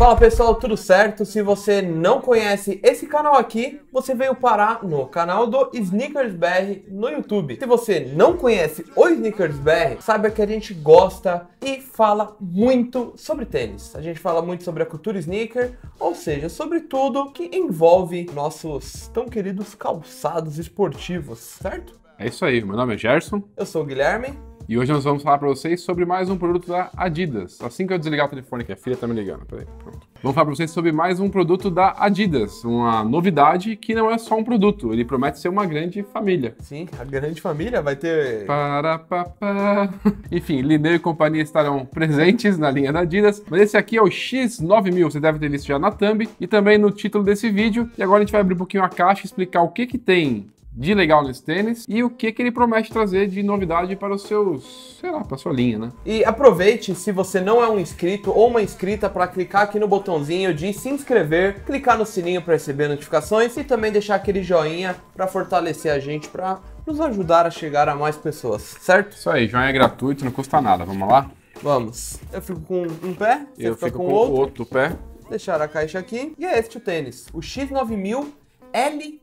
Fala pessoal, tudo certo? Se você não conhece esse canal aqui, você veio parar no canal do Sneakers BR no YouTube. Se você não conhece o Sneakers BR, saiba que a gente gosta e fala muito sobre tênis. A gente fala muito sobre a cultura sneaker, ou seja, sobre tudo que envolve nossos tão queridos calçados esportivos, certo? É isso aí, meu nome é Gerson. Eu sou o Guilherme. E hoje nós vamos falar para vocês sobre mais um produto da Adidas. Assim que eu desligar o telefone, que a filha tá me ligando, peraí, pronto. Vamos falar para vocês sobre mais um produto da Adidas, uma novidade que não é só um produto, ele promete ser uma grande família. Sim, a grande família vai ter... Para, pa, pa. Enfim, Linneu e companhia estarão presentes na linha da Adidas, mas esse aqui é o X9000, você deve ter visto já na thumb e também no título desse vídeo. E agora a gente vai abrir um pouquinho a caixa e explicar o que que tem de legal nesse tênis e o que, que ele promete trazer de novidade para os seus, sei lá, para sua linha, né? E aproveite se você não é um inscrito ou uma inscrita para clicar aqui no botãozinho de se inscrever, clicar no sininho para receber notificações e também deixar aquele joinha para fortalecer a gente para nos ajudar a chegar a mais pessoas, certo? Isso aí, joinha é gratuito, não custa nada. Vamos lá? Vamos. Eu fico com um pé, você eu fico com, com outro. outro pé. Deixar a caixa aqui. E é este o tênis, o X9000 L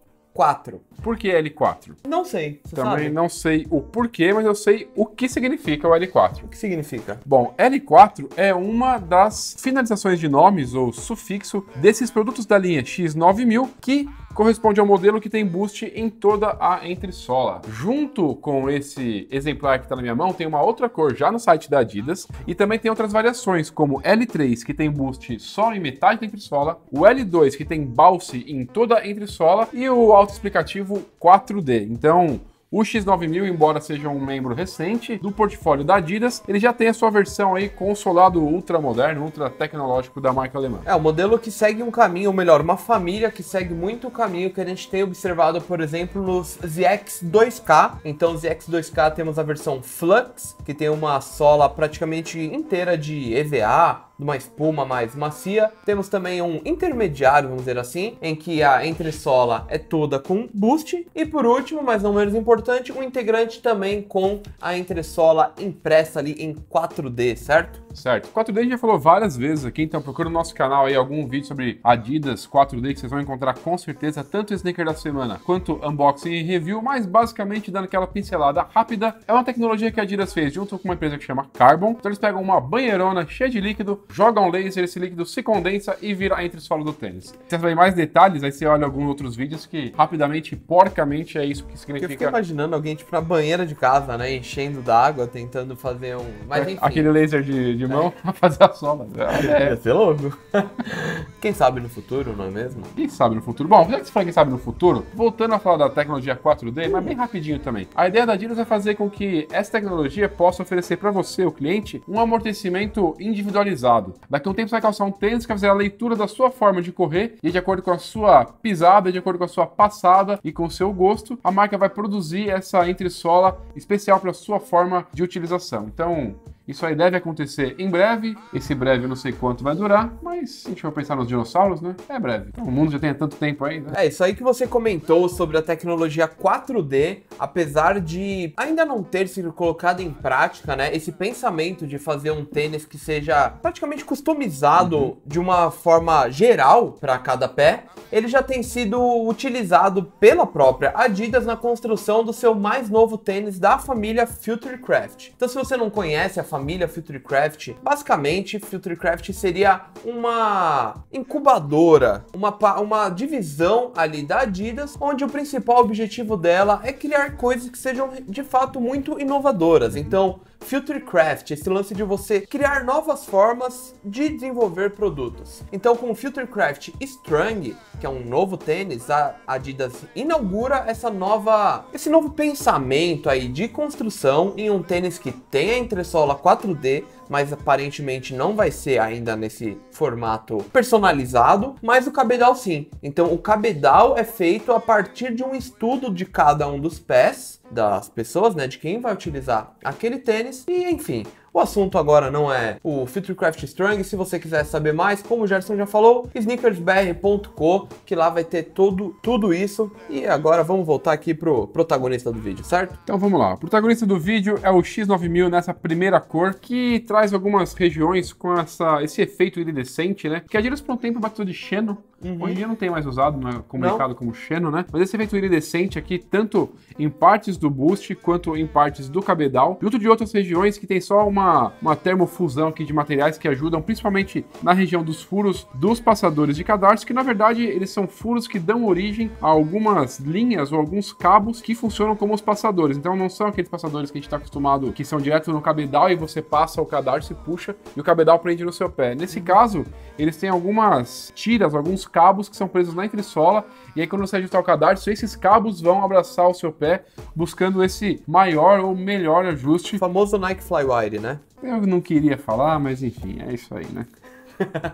por que L4? Não sei. Você Também sabe? não sei o porquê, mas eu sei o que significa o L4. O que significa? Bom, L4 é uma das finalizações de nomes ou sufixo desses produtos da linha X9000 que corresponde ao modelo que tem boost em toda a entressola. Junto com esse exemplar que está na minha mão, tem uma outra cor já no site da Adidas e também tem outras variações, como L3 que tem boost só em metade da entressola, o L2 que tem balse em toda a entressola e o autoexplicativo 4D. Então, o X9000, embora seja um membro recente do portfólio da Adidas, ele já tem a sua versão aí com solado ultra moderno, ultra tecnológico da marca alemã. É, o um modelo que segue um caminho, ou melhor, uma família que segue muito o caminho que a gente tem observado, por exemplo, nos ZX2K. Então, ZX2K temos a versão Flux, que tem uma sola praticamente inteira de EVA, uma espuma mais macia. Temos também um intermediário, vamos dizer assim, em que a entressola é toda com boost. E por último, mas não menos importante, um integrante também com a entressola impressa ali em 4D, certo? certo? 4D já falou várias vezes aqui, então procura no nosso canal aí algum vídeo sobre Adidas 4D que vocês vão encontrar com certeza tanto o sneaker da semana quanto unboxing e review, mas basicamente dando aquela pincelada rápida. É uma tecnologia que a Adidas fez junto com uma empresa que chama Carbon. Então eles pegam uma banheirona cheia de líquido, jogam um laser, esse líquido se condensa e vira entre solo do tênis. Se você saber mais detalhes, aí você olha alguns outros vídeos que rapidamente, porcamente, é isso que significa. Eu fico imaginando alguém tipo na banheira de casa, né, enchendo d'água, tentando fazer um... Mas, é, enfim. Aquele laser de, de não vai tá. fazer a soma. É. é. Ia ser louco. Quem sabe no futuro, não é mesmo? Quem sabe no futuro? Bom, já que você fala quem sabe no futuro, voltando a falar da tecnologia 4D, mas bem rapidinho também. A ideia da Dinos é fazer com que essa tecnologia possa oferecer para você, o cliente, um amortecimento individualizado. Daqui a um tempo você vai calçar um tênis que vai fazer a leitura da sua forma de correr e de acordo com a sua pisada, de acordo com a sua passada e com o seu gosto, a marca vai produzir essa entressola especial para sua forma de utilização. Então, isso aí deve acontecer em breve. Esse breve eu não sei quanto vai durar, mas a gente vai pensar nos dinossauros, né? É breve. Então, o mundo já tem tanto tempo aí, né? É, isso aí que você comentou sobre a tecnologia 4D, apesar de ainda não ter sido colocada em prática, né? Esse pensamento de fazer um tênis que seja praticamente customizado uhum. de uma forma geral para cada pé, ele já tem sido utilizado pela própria Adidas na construção do seu mais novo tênis da família Futurecraft. Então, se você não conhece a família família FilterCraft, Basicamente, FilterCraft seria uma incubadora, uma, uma divisão ali da Adidas, onde o principal objetivo dela é criar coisas que sejam de fato muito inovadoras. Então, Futurecraft, esse lance de você criar novas formas de desenvolver produtos. Então, com o Futurecraft Strong, que é um novo tênis, a Adidas inaugura essa nova, esse novo pensamento aí de construção em um tênis que tem a entressola 4D mas aparentemente não vai ser ainda nesse formato personalizado, mas o cabedal sim. Então o cabedal é feito a partir de um estudo de cada um dos pés das pessoas, né, de quem vai utilizar aquele tênis e enfim, o assunto agora não é o Futurecraft Strong. Se você quiser saber mais, como o Gerson já falou, sneakersbr.co, que lá vai ter todo, tudo isso. E agora vamos voltar aqui pro protagonista do vídeo, certo? Então vamos lá. O protagonista do vídeo é o X9000 nessa primeira cor, que traz algumas regiões com essa, esse efeito iridescente, né? Que a Giros por um tempo bateu de Xeno, Uhum. Hoje em dia não tem mais usado, não é comunicado não. como Xeno, né? Mas esse efeito iridescente aqui, tanto em partes do boost quanto em partes do cabedal, junto de outras regiões que tem só uma, uma termofusão aqui de materiais que ajudam, principalmente na região dos furos dos passadores de cadarço, que na verdade eles são furos que dão origem a algumas linhas ou alguns cabos que funcionam como os passadores. Então não são aqueles passadores que a gente está acostumado que são direto no cabedal e você passa o cadarço e puxa e o cabedal prende no seu pé. Nesse caso, eles têm algumas tiras, alguns cabos que são presos na entressola, e aí quando você ajustar o cadarço, esses cabos vão abraçar o seu pé, buscando esse maior ou melhor ajuste. O famoso Nike Flywire, né? Eu não queria falar, mas enfim, é isso aí, né?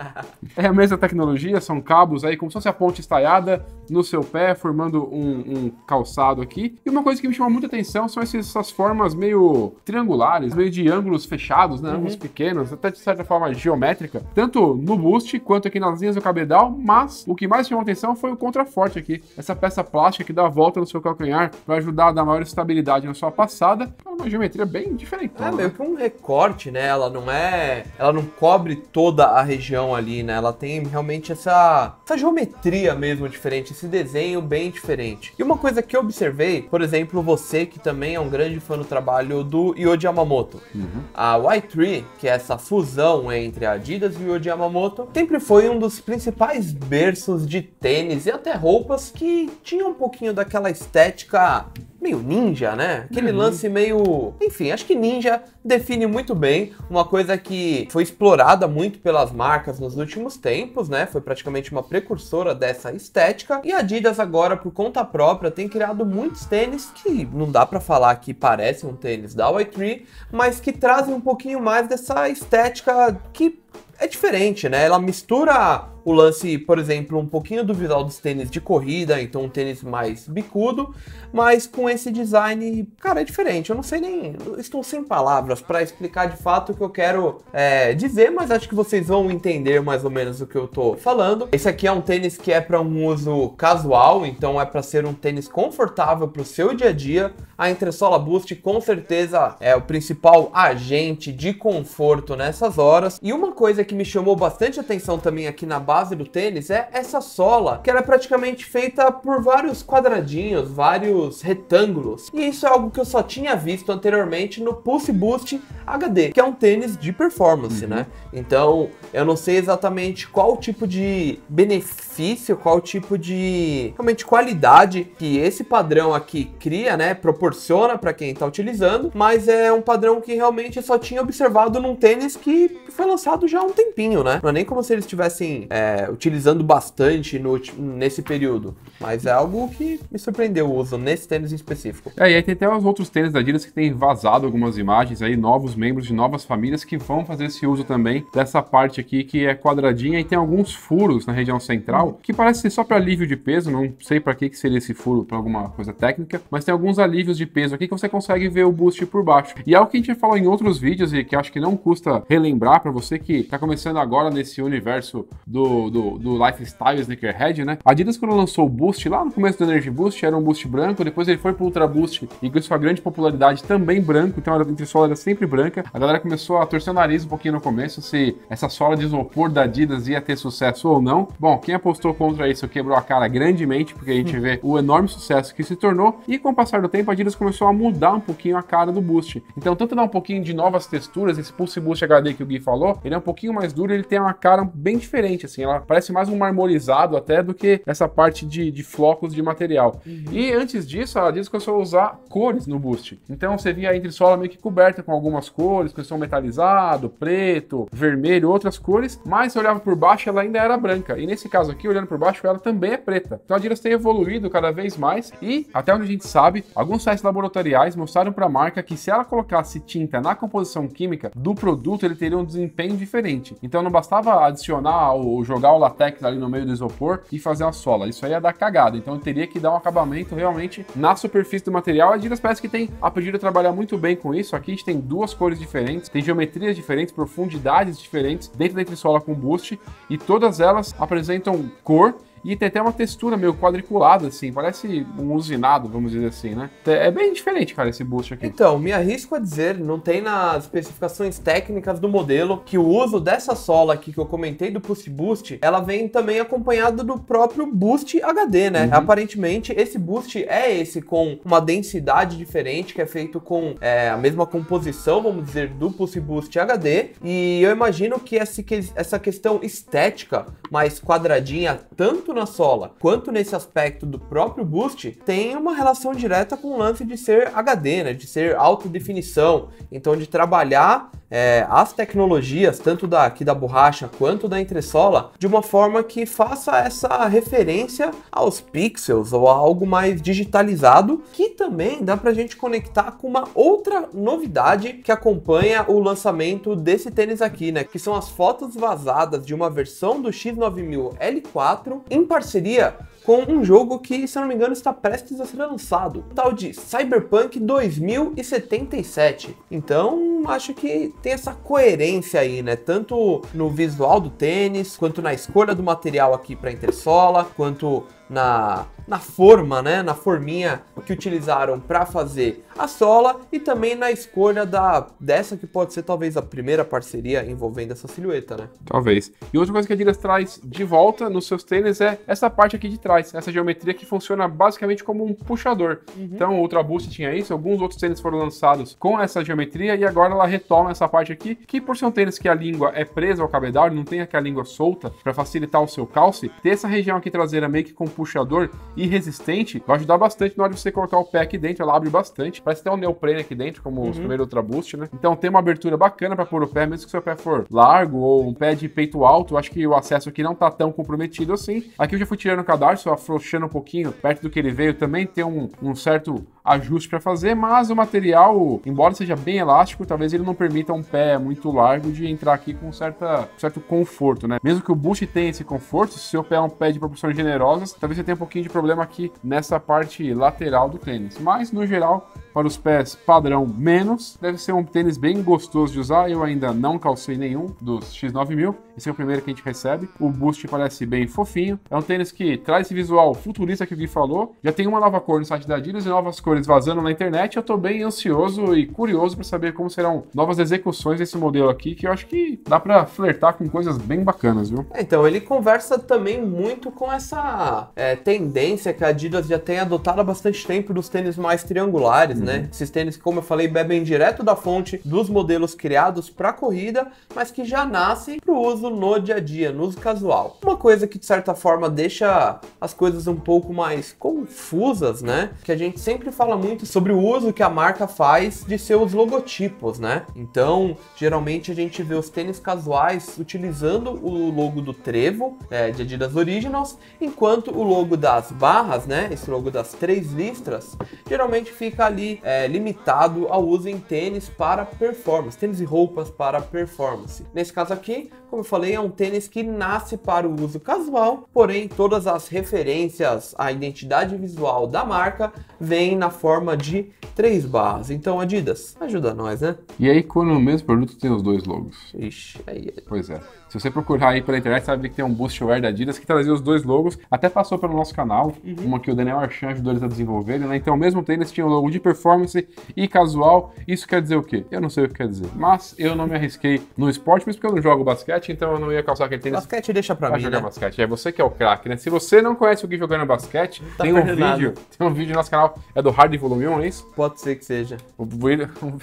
é a mesma tecnologia, são cabos aí, como se fosse a ponte estalhada no seu pé, formando um, um calçado aqui. E uma coisa que me chama muita atenção são essas formas meio triangulares, meio de ângulos fechados, né? Uhum. Ângulos pequenos, até de certa forma geométrica, tanto no boost quanto aqui nas linhas do cabedal, mas o que mais chamou atenção foi o contraforte aqui. Essa peça plástica que dá a volta no seu calcanhar para ajudar a dar maior estabilidade na sua passada. É uma geometria bem diferente. É meio que um recorte, né? Ela não é. Ela não cobre toda a região ali, né? Ela tem realmente essa, essa geometria mesmo diferente, esse desenho bem diferente. E uma coisa que eu observei, por exemplo, você que também é um grande fã do trabalho do Yoji Yamamoto. Uhum. A Y3, que é essa fusão entre a Adidas e o Yoji Yamamoto, sempre foi um dos principais berços de tênis e até roupas que tinha um pouquinho daquela estética meio ninja, né? Aquele uhum. lance meio. Enfim, acho que ninja define muito bem uma coisa que foi explorada muito pelas marcas nos últimos tempos, né? Foi praticamente uma precursora dessa estética. E a Adidas agora, por conta própria, tem criado muitos tênis que não dá para falar que parecem um tênis da Y3, mas que trazem um pouquinho mais dessa estética que é diferente, né? Ela mistura o lance, por exemplo, um pouquinho do visual dos tênis de corrida, então um tênis mais bicudo, mas com esse design, cara, é diferente. Eu não sei nem, estou sem palavras para explicar de fato o que eu quero é, dizer, mas acho que vocês vão entender mais ou menos o que eu tô falando. Esse aqui é um tênis que é para um uso casual, então é para ser um tênis confortável para o seu dia a dia. A entressola Boost com certeza é o principal agente de conforto nessas horas. E uma coisa que me chamou bastante atenção também aqui na base base do tênis é essa sola, que era é praticamente feita por vários quadradinhos, vários retângulos. E isso é algo que eu só tinha visto anteriormente no Pulse Boost HD, que é um tênis de performance, uhum. né? Então, eu não sei exatamente qual tipo de benefício, qual tipo de realmente qualidade que esse padrão aqui cria, né, proporciona para quem está utilizando, mas é um padrão que realmente eu só tinha observado num tênis que foi lançado já há um tempinho, né? Não é nem como se eles tivessem é, é, utilizando bastante no, nesse período. Mas é algo que me surpreendeu o uso nesse tênis em específico. É, e aí tem até os outros tênis da Adidas que têm vazado algumas imagens aí, novos membros de novas famílias que vão fazer esse uso também dessa parte aqui que é quadradinha e tem alguns furos na região central, que parece ser só para alívio de peso, não sei para que, que seria esse furo, para alguma coisa técnica, mas tem alguns alívios de peso aqui que você consegue ver o boost por baixo. E é algo que a gente falou em outros vídeos e que acho que não custa relembrar para você que está começando agora nesse universo do do, do, Lifestyle Sneakerhead, né, é né? A Adidas, quando lançou o Boost, lá no começo do Energy Boost, era um Boost branco, depois ele foi pro Ultra Boost, e com sua grande popularidade também branco, então a entressola era sempre branca. A galera começou a torcer o nariz um pouquinho no começo, se essa sola de isopor da Adidas ia ter sucesso ou não. Bom, quem apostou contra isso quebrou a cara grandemente, porque a gente vê o enorme sucesso que se tornou, e com o passar do tempo, a Adidas começou a mudar um pouquinho a cara do Boost. Então, tanto dá um pouquinho de novas texturas, esse Pulse Boost HD que o Gui falou, ele é um pouquinho mais duro, ele tem uma cara bem diferente, assim, assim, ela parece mais um marmorizado até do que essa parte de, de flocos de material. Uhum. E antes disso, ela diz que eu só usar cores no boost. Então você via a entressola meio que coberta com algumas cores, com som metalizado, preto, vermelho, outras cores, mas se olhava por baixo ela ainda era branca. E nesse caso aqui, olhando por baixo, ela também é preta. Então a Adidas tem evoluído cada vez mais e, até onde a gente sabe, alguns sites laboratoriais mostraram para a marca que se ela colocasse tinta na composição química do produto, ele teria um desempenho diferente. Então não bastava adicionar o jogar o latex ali no meio do isopor e fazer a sola. Isso aí ia é dar cagada. Então eu teria que dar um acabamento realmente na superfície do material. A Adidas parece que tem aprendido a trabalhar muito bem com isso. Aqui a gente tem duas cores diferentes, tem geometrias diferentes, profundidades diferentes dentro da entressola com boost e todas elas apresentam cor e tem até uma textura meio quadriculada, assim, parece um usinado, vamos dizer assim, né? É, é bem diferente, cara, esse boost aqui. Então, me arrisco a dizer, não tem nas especificações técnicas do modelo que o uso dessa sola aqui que eu comentei do Push Boost, ela vem também acompanhada do próprio Boost HD, né? Uhum. Aparentemente, esse Boost é esse com uma densidade diferente, que é feito com é, a mesma composição, vamos dizer, do Push Boost HD. E eu imagino que essa questão estética, mais quadradinha, tanto tanto na sola quanto nesse aspecto do próprio boost, tem uma relação direta com o lance de ser HD, né? De ser alta definição. Então, de trabalhar é, as tecnologias, tanto da, aqui da borracha quanto da entressola, de uma forma que faça essa referência aos pixels ou a algo mais digitalizado, que também dá para a gente conectar com uma outra novidade que acompanha o lançamento desse tênis aqui, né? Que são as fotos vazadas de uma versão do X9000 L4 em parceria com um jogo que, se eu não me engano, está prestes a ser lançado. o tal de Cyberpunk 2077. Então, acho que tem essa coerência aí, né? Tanto no visual do tênis, quanto na escolha do material aqui para a entressola, quanto na, na forma, né, na forminha que utilizaram para fazer a sola e também na escolha da dessa que pode ser talvez a primeira parceria envolvendo essa silhueta, né? Talvez. E outra coisa que a Adidas traz de volta nos seus tênis é essa parte aqui de trás, essa geometria que funciona basicamente como um puxador. Uhum. Então, o Ultra Boost tinha isso, alguns outros tênis foram lançados com essa geometria e agora ela retoma essa parte aqui, que por ser um tênis que a língua é presa ao cabedal, não tem aquela língua solta para facilitar o seu calce, ter essa região aqui traseira meio que com puxador e resistente, vai ajudar bastante na hora de você colocar o pé aqui dentro, ela abre bastante. Parece até um neoprene aqui dentro, como uhum. os primeiros Ultra Boost, né? Então tem uma abertura bacana para pôr o pé, mesmo que seu pé for largo ou um pé de peito alto, acho que o acesso aqui não tá tão comprometido assim. Aqui eu já fui tirando o cadarço, afrouxando um pouquinho perto do que ele veio, também tem um, um certo ajustes para fazer, mas o material, embora seja bem elástico, talvez ele não permita um pé muito largo de entrar aqui com certa, certo conforto, né? Mesmo que o boost tenha esse conforto, se o seu pé é um pé de proporções generosas, talvez você tenha um pouquinho de problema aqui nessa parte lateral do tênis. Mas, no geral, para os pés, padrão menos. Deve ser um tênis bem gostoso de usar. Eu ainda não calcei nenhum dos X9000. Esse é o primeiro que a gente recebe. O Boost parece bem fofinho. É um tênis que traz esse visual futurista que o Gui falou. Já tem uma nova cor no site da Adidas e novas cores vazando na internet. Eu tô bem ansioso e curioso para saber como serão novas execuções desse modelo aqui, que eu acho que dá para flertar com coisas bem bacanas, viu? É, então, ele conversa também muito com essa é, tendência que a Adidas já tem adotado há bastante tempo dos tênis mais triangulares, Uhum. né? Esses tênis como eu falei, bebem direto da fonte dos modelos criados para corrida, mas que já nascem para o uso no dia a dia, no uso casual. Uma coisa que de certa forma deixa as coisas um pouco mais confusas, né? Que a gente sempre fala muito sobre o uso que a marca faz de seus logotipos, né? Então, geralmente a gente vê os tênis casuais utilizando o logo do trevo é, de Adidas Originals, enquanto o logo das barras, né? Esse logo das três listras, geralmente fica ali é, limitado ao uso em tênis para performance, tênis e roupas para performance. Nesse caso aqui, como eu falei, é um tênis que nasce para o uso casual, porém todas as referências à identidade visual da marca vêm na forma de três barras. Então, Adidas, ajuda nós, né? E aí, quando o mesmo produto tem os dois logos? Ixi, aí. É pois é. Se você procurar aí pela internet, sabe que tem um boostware da Adidas que trazia os dois logos, até passou pelo nosso canal, uhum. uma que o Daniel Archan ajudou eles a desenvolverem, né? Então, mesmo tênis tinha o logo de performance e casual. Isso quer dizer o quê? Eu não sei o que quer dizer. Mas eu não me arrisquei no esporte, mesmo porque eu não jogo basquete, então eu não ia calçar aquele tênis. Basquete deixa pra, pra mim. jogar né? basquete. É você que é o craque, né? Se você não conhece o Gui jogando basquete, tá tem um vídeo. Nada. Tem um vídeo no nosso canal. É do Hard Volume 1, é isso? Pode ser que seja. O...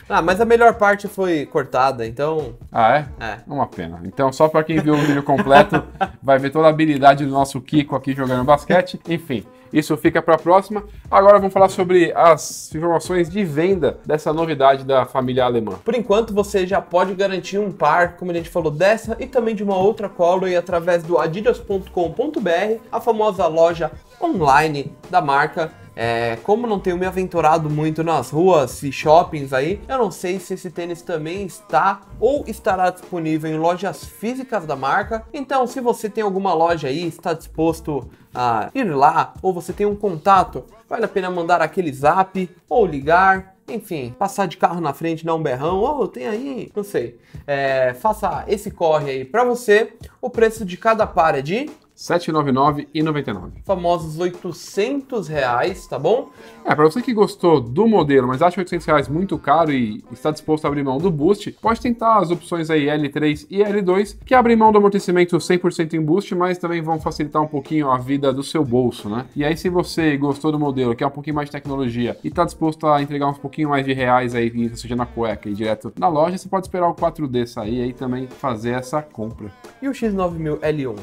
Ah, mas a melhor parte foi cortada, então. Ah, é? É. Uma pena. Então, só pra quem viu o vídeo completo vai ver toda a habilidade do nosso Kiko aqui jogando basquete. Enfim, isso fica para a próxima. Agora vamos falar sobre as informações de venda dessa novidade da família alemã. Por enquanto, você já pode garantir um par, como a gente falou, dessa e também de uma outra Color através do adidas.com.br, a famosa loja online da marca é, como não tenho me aventurado muito nas ruas e shoppings aí, eu não sei se esse tênis também está ou estará disponível em lojas físicas da marca. Então, se você tem alguma loja aí, está disposto a ir lá, ou você tem um contato, vale a pena mandar aquele zap ou ligar enfim, passar de carro na frente, dar um berrão, ou oh, tem aí, não sei. É, faça esse corre aí para você. O preço de cada par é de 799 e 99. Famosos 800 reais, tá bom? É, para você que gostou do modelo, mas acha 800 reais muito caro e está disposto a abrir mão do boost, pode tentar as opções aí L3 e L2, que abrem mão do amortecimento 100% em boost, mas também vão facilitar um pouquinho a vida do seu bolso, né? E aí se você gostou do modelo, quer um pouquinho mais de tecnologia e está disposto a entregar um pouquinho mais de reais aí, seja na cueca e direto na loja, você pode esperar o 4D sair e aí também fazer essa compra. E o X9000 L1?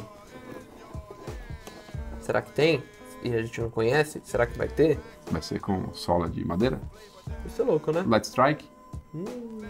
Será que tem? E a gente não conhece? Será que vai ter? Vai ser com sola de madeira? Isso é louco, né? Light Strike? Hum,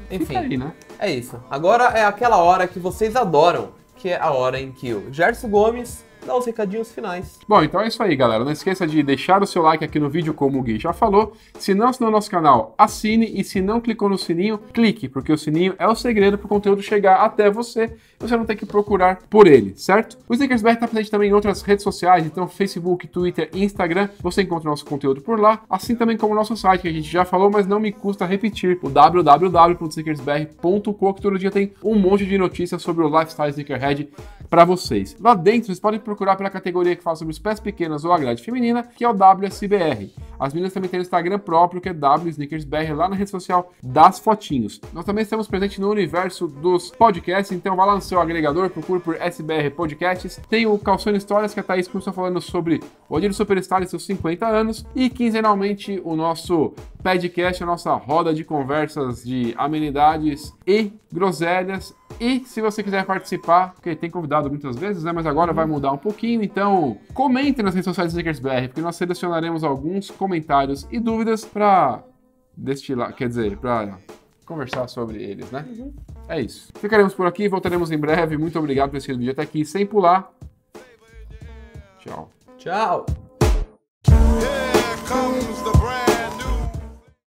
enfim. Aí, né? É isso. Agora é aquela hora que vocês adoram, que é a hora em que o Gerson Gomes dar os recadinhos finais. Bom, então é isso aí, galera. Não esqueça de deixar o seu like aqui no vídeo, como o Gui já falou. Se não assinou nosso canal, assine. E se não clicou no sininho, clique, porque o sininho é o segredo para o conteúdo chegar até você e você não tem que procurar por ele, certo? O Sneakersberg está presente também em outras redes sociais, então Facebook, Twitter e Instagram. Você encontra nosso conteúdo por lá, assim também como o nosso site, que a gente já falou, mas não me custa repetir, o www.sneakersbr.com, que todo dia tem um monte de notícias sobre o lifestyle Snickerhead para vocês. Lá dentro, vocês podem procurar procurar pela categoria que fala sobre espécies pequenas ou a grade feminina, que é o WSBR. As meninas também têm o Instagram próprio, que é WSneakersBR, lá na rede social das fotinhos. Nós também estamos presentes no universo dos podcasts, então vá lá no seu agregador, procure por SBR Podcasts. Tem o Calçone Histórias, que a Thaís começou falando sobre o Odílio Superstar e seus 50 anos, e quinzenalmente o nosso podcast, a nossa roda de conversas de amenidades e groselhas. E se você quiser participar, porque tem convidado muitas vezes, né? Mas agora vai mudar um pouquinho, então comente nas redes sociais do BR, porque nós selecionaremos alguns comentários e dúvidas para destilar, quer dizer, para conversar sobre eles, né? Uhum. É isso. Ficaremos por aqui, voltaremos em breve. Muito obrigado por esse vídeo até aqui, sem pular. Tchau. Tchau. Here comes the brand.